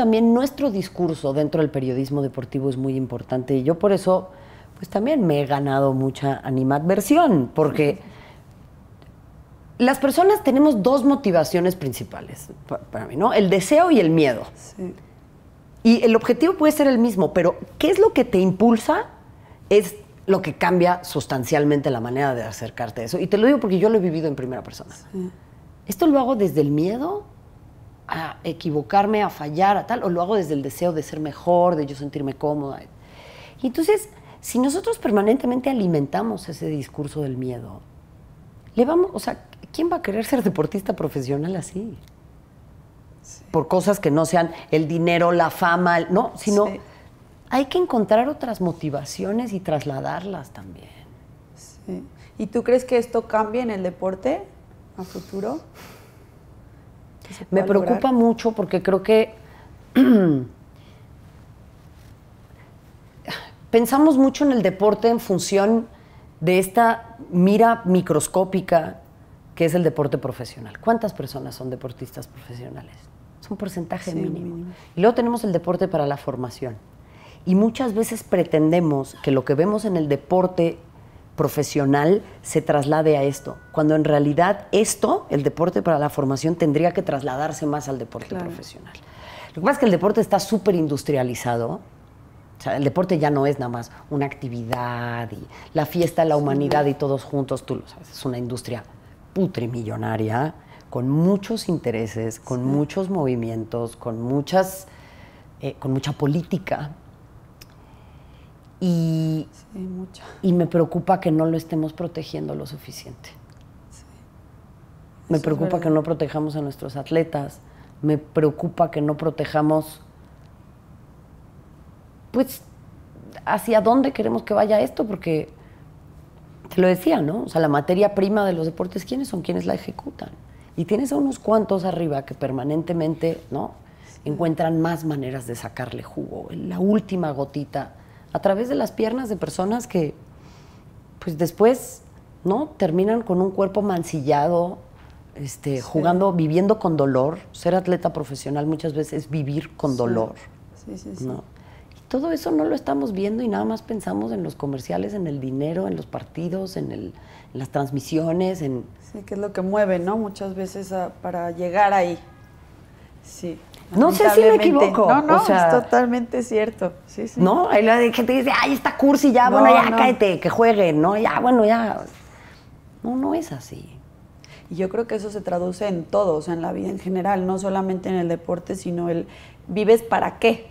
también nuestro discurso dentro del periodismo deportivo es muy importante y yo por eso pues también me he ganado mucha animadversión porque las personas tenemos dos motivaciones principales para mí, ¿no? El deseo y el miedo. Y el objetivo puede ser el mismo, pero ¿qué es lo que te impulsa? Es lo que cambia sustancialmente la manera de acercarte a eso. Y te lo digo porque yo lo he vivido en primera persona. Esto lo hago desde el miedo a equivocarme, a fallar, a tal, o lo hago desde el deseo de ser mejor, de yo sentirme cómoda. Y entonces, si nosotros permanentemente alimentamos ese discurso del miedo, le vamos, o sea, ¿quién va a querer ser deportista profesional así? Por cosas que no sean el dinero, la fama, no, sino hay que encontrar otras motivaciones y trasladarlas también. ¿Y tú crees que esto cambie en el deporte a futuro? Me preocupa mucho porque creo que pensamos mucho en el deporte en función de esta mira microscópica que es el deporte profesional. ¿Cuántas personas son deportistas profesionales? Es un porcentaje mínimo. mínimo. Y luego tenemos el deporte para la formación. Y muchas veces pretendemos que lo que vemos en el deporte profesional se traslade a esto, cuando en realidad esto, el deporte para la formación, tendría que trasladarse más al deporte profesional. Lo que pasa es que el deporte está súper industrializado. sea, el deporte ya no es nada más una actividad y la fiesta, la humanidad y todos juntos, tú lo sabes, es una industria putrimillonaria, con muchos intereses, con muchos movimientos, con muchas, eh, con mucha política, y, y me preocupa que no lo estemos protegiendo lo suficiente. Me preocupa que no protejamos a nuestros atletas, me preocupa que no protejamos, pues, hacia dónde queremos que vaya esto, porque te lo decía, ¿no? O sea, la materia prima de los deportes, ¿quiénes son quienes la ejecutan? Y tienes a unos cuantos arriba que permanentemente, ¿no? Encuentran más maneras de sacarle jugo. La última gotita a través de las piernas de personas que, pues después, ¿no? Terminan con un cuerpo mancillado, este, jugando, viviendo con dolor. Ser atleta profesional muchas veces es vivir con dolor. Sí, sí, sí. Y todo eso no lo estamos viendo y nada más pensamos en los comerciales, en el dinero, en los partidos, en, el, las transmisiones. En... Sí, que es lo que mueve, ¿no? Muchas veces para llegar ahí. Sí. No sé si me equivoco. No, no, es totalmente cierto. Sí, sí. No, hay gente que dice, ay, está cursi, ya, bueno, ya, no. cállate, que juegue ¿no? Ya, bueno, ya. No, no es así. Y yo creo que eso se traduce en todo, o sea, en la vida en general, no solamente en el deporte, sino el vives para qué,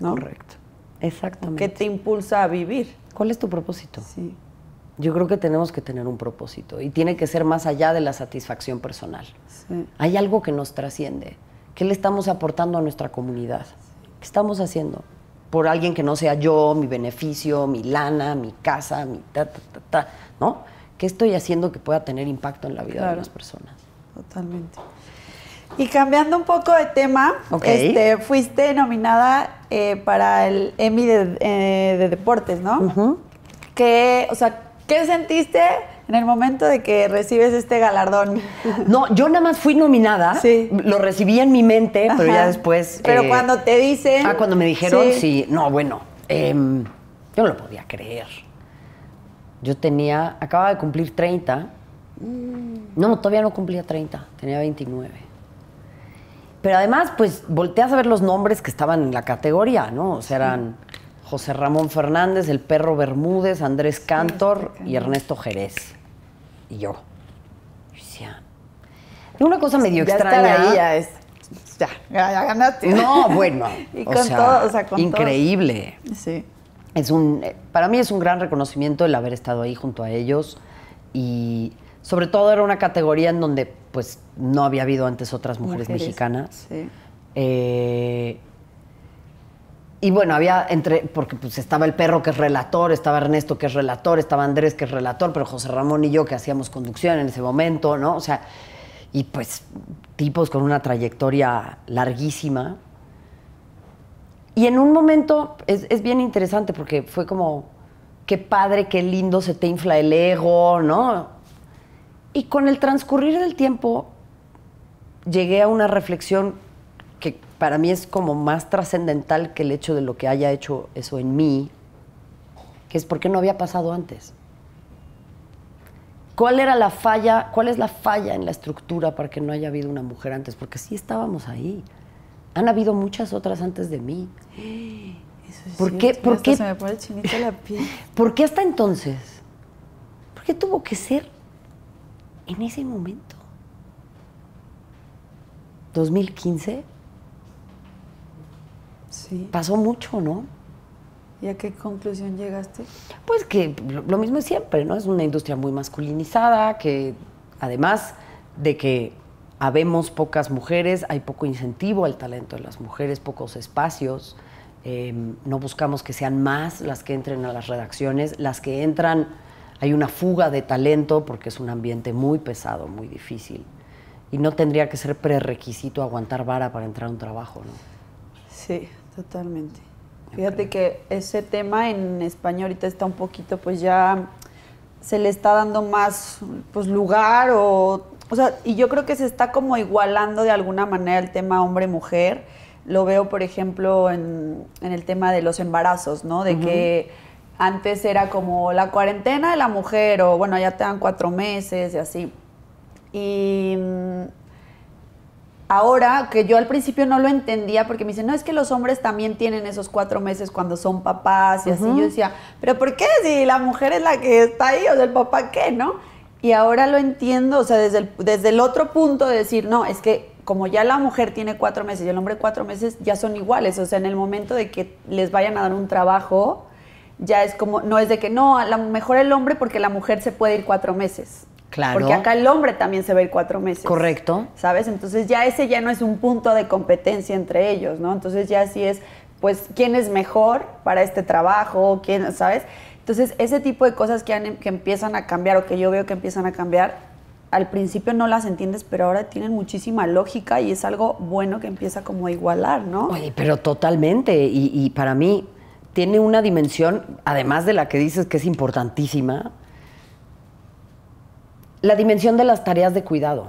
Correcto. Exactamente. ¿Qué te impulsa a vivir? ¿Cuál es tu propósito? Sí. Yo creo que tenemos que tener un propósito y tiene que ser más allá de la satisfacción personal. Hay algo que nos trasciende. ¿Qué le estamos aportando a nuestra comunidad? ¿Qué estamos haciendo? Por alguien que no sea yo, mi beneficio, mi lana, mi casa, mi ta, ta, ta, ta ¿no? ¿Qué estoy haciendo que pueda tener impacto en la vida de las personas? Totalmente. Y cambiando un poco de tema, este, fuiste nominada eh, para el Emmy de, eh, deportes, ¿no? Uh ¿Qué, o sea, ¿qué sentiste en el momento de que recibes este galardón. No, yo nada más fui nominada, sí. lo recibí en mi mente, pero ya después... Pero eh, cuando te dicen... Ah, cuando me dijeron, sí, no, bueno, em, yo no lo podía creer. Yo tenía, acababa de cumplir 30. Mm, no, todavía no cumplía 30, tenía 29. Pero además, pues volteas a ver los nombres que estaban en la categoría, ¿no? O sea, eran... José Ramón Fernández, el perro Bermúdez, Andrés Cantor y Ernesto Jerez. Y yo. Y una cosa medio extraña. ahí ya Ya, ganaste. No, bueno. Increíble. Sí. Es un, eh, para mí es un gran reconocimiento el haber estado ahí junto a ellos y sobre todo era una categoría en donde pues no había habido antes otras mujeres, mexicanas. Sí. Eh, y bueno, había entre, porque pues estaba el perro que es relator, estaba Ernesto que es relator, estaba Andrés que es relator, pero José Ramón y yo que hacíamos conducción en ese momento, ¿no? O sea, y pues tipos con una trayectoria larguísima. Y en un momento es, es bien interesante porque fue como, qué padre, qué lindo se te infla el ego, ¿no? Y con el transcurrir del tiempo llegué a una reflexión para mí es como más trascendental que el hecho de lo que haya hecho eso en mí, que es porque no había pasado antes. ¿Cuál era la falla? ¿Cuál es la falla en la estructura para que no haya habido una mujer antes? Porque sí estábamos ahí. Han habido muchas otras antes de mí. ¿Por qué? ¿Por qué? ¿Por qué hasta entonces? ¿Por qué tuvo que ser en ese momento? ¿2015? Pasó mucho, ¿no? ¿Y a qué conclusión llegaste? Pues que lo mismo es siempre, ¿no? Es una industria muy masculinizada, que además de que habemos pocas mujeres, hay poco incentivo al talento de las mujeres, pocos espacios. Em, no buscamos que sean más las que entren a las redacciones, las que entran, hay una fuga de talento porque es un ambiente muy pesado, muy difícil. Y no tendría que ser prerequisito aguantar vara para entrar a un trabajo, ¿no? Sí, Totalmente. Fíjate que ese tema en español ahorita está un poquito, pues ya se le está dando más pues, lugar o, o sea, y yo creo que se está como igualando de alguna manera el tema hombre-mujer. Lo veo, por ejemplo, en, el tema de los embarazos, ¿no? De que antes era como la cuarentena de la mujer o, bueno, ya te dan cuatro meses y así. Y mm, ahora que yo al principio no lo entendía porque me dice no, es que los hombres también tienen esos cuatro meses cuando son papás y así. Yo decía, pero ¿por qué si la mujer es la que está ahí o sea, el papá qué, no? Y ahora lo entiendo, o sea, desde el, desde el otro punto de decir, no, es que como ya la mujer tiene cuatro meses y el hombre cuatro meses, ya son iguales. O sea, en el momento de que les vayan a dar un trabajo, ya es como, no es de que no, a lo mejor el hombre porque la mujer se puede ir cuatro meses. Porque acá el hombre también se ve el cuatro meses. Correcto. ¿Sabes? Entonces ya ese ya no es un punto de competencia entre ellos, ¿no? Entonces ya sí es, pues, ¿quién es mejor para este trabajo? ¿Quién, sabes? Entonces, ese tipo de cosas em, que, empiezan a cambiar o que yo veo que empiezan a cambiar, al principio no las entiendes, pero ahora tienen muchísima lógica y es algo bueno que empieza como a igualar, ¿no? Oye, pero totalmente. Y, y para mí tiene una dimensión, además de la que dices que es importantísima, la dimensión de las tareas de cuidado.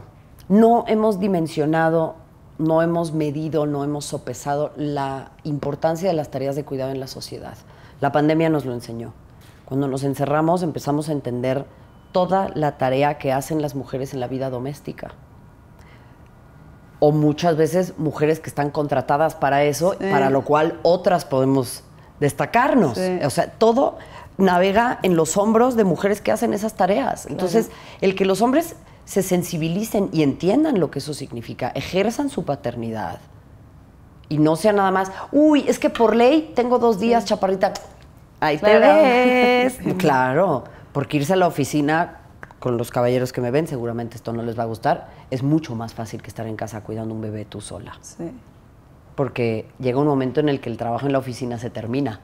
No hemos dimensionado, no hemos medido, no hemos sopesado la importancia de las tareas de cuidado en la sociedad. La pandemia nos lo enseñó. Cuando nos encerramos empezamos a entender toda la tarea que hacen las mujeres en la vida doméstica. O muchas veces mujeres que están contratadas para eso, para lo cual otras podemos destacarnos. O sea, todo navega en los hombros de mujeres que hacen esas tareas. Entonces, el que los hombres se sensibilicen y entiendan lo que eso significa, ejerzan su paternidad y no sea nada más, uy, es que por ley tengo dos días, chaparrita, ahí claro. claro, porque irse a la oficina con los caballeros que me ven, seguramente esto no les va a gustar, es mucho más fácil que estar en casa cuidando un bebé tú sola. Sí. Porque llega un momento en el que el trabajo en la oficina se termina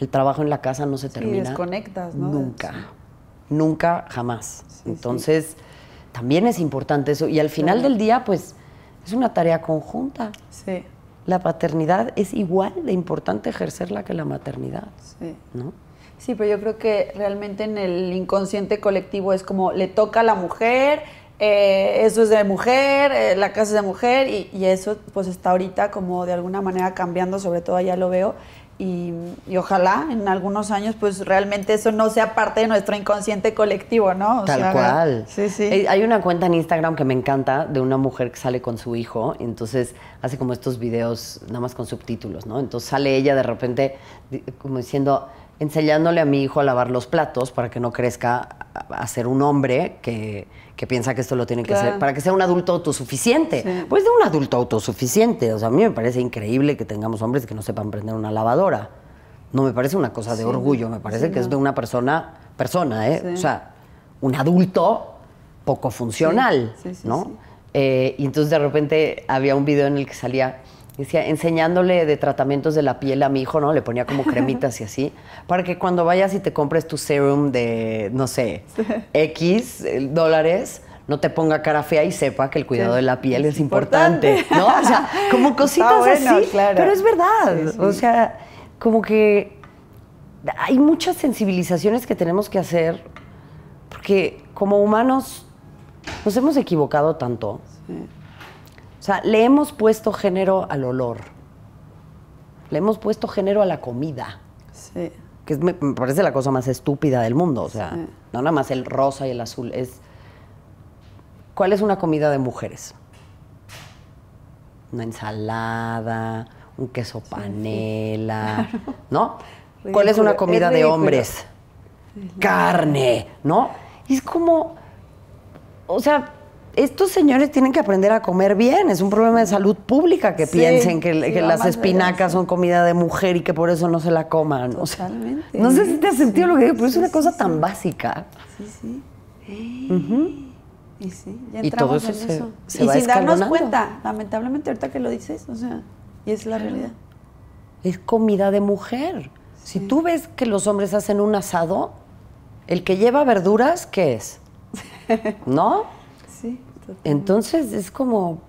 el trabajo en la casa no se termina. Sí, desconectas, ¿no? Nunca. Nunca, jamás. Entonces, también es importante eso. Y al final del día, pues, es una tarea conjunta. Sí. La paternidad es igual de importante ejercerla que la maternidad. Sí. ¿No? Sí, pero yo creo que realmente en el inconsciente colectivo es como le toca a la mujer, eh, eso es de mujer, eh, la casa es de mujer y, eso pues está ahorita como de alguna manera cambiando, sobre todo ya lo veo. Y, ojalá en algunos años pues realmente eso no sea parte de nuestro inconsciente colectivo, ¿no? Tal cual. Sí, sí. Eh, hay una cuenta en Instagram que me encanta de una mujer que sale con su hijo, entonces hace como estos videos nada más con subtítulos, ¿no? Entonces sale ella de repente como diciendo, enseñándole a mi hijo a lavar los platos para que no crezca a ser un hombre que, piensa que esto lo tiene que hacer, para que sea un adulto autosuficiente. Pues de un adulto autosuficiente. O sea, a mí me parece increíble que tengamos hombres que no sepan prender una lavadora. No me parece una cosa de orgullo, me parece que es de una persona, persona, ¿eh? O sea, un adulto poco funcional, ¿no? Eh, y entonces de repente había un video en el que salía decía, enseñándole de tratamientos de la piel a mi hijo, ¿no? Le ponía como cremitas y así, para que cuando vayas y te compres tu serum de, no sé, X eh, dólares, no te ponga cara fea y sepa que el cuidado de la piel es, importante, ¿no? O sea, como cositas así, claro. pero es verdad, o sea, como que hay muchas sensibilizaciones que tenemos que hacer porque como humanos nos hemos equivocado tanto. Sí. O sea, le hemos puesto género al olor. Le hemos puesto género a la comida. Sí. Que me, parece la cosa más estúpida del mundo. O sea, no nada más el rosa y el azul. Es. ¿Cuál es una comida de mujeres? Una ensalada, un queso panela, ¿no? ¿Cuál es una comida de hombres? Carne, ¿no? es como, o sea, estos señores tienen que aprender a comer bien. Es un problema de salud pública que piensen que, las espinacas son comida de mujer y que por eso no se la coman. no sé si te has sentido lo que digo, pero es una cosa tan básica. Sí, sí. Y sí, ya entramos en eso. y sin darnos cuenta, lamentablemente ahorita que lo dices, o sea, y es la realidad. Es comida de mujer. Si tú ves que los hombres hacen un asado, el que lleva verduras, ¿qué es? ¿No? Entonces es como...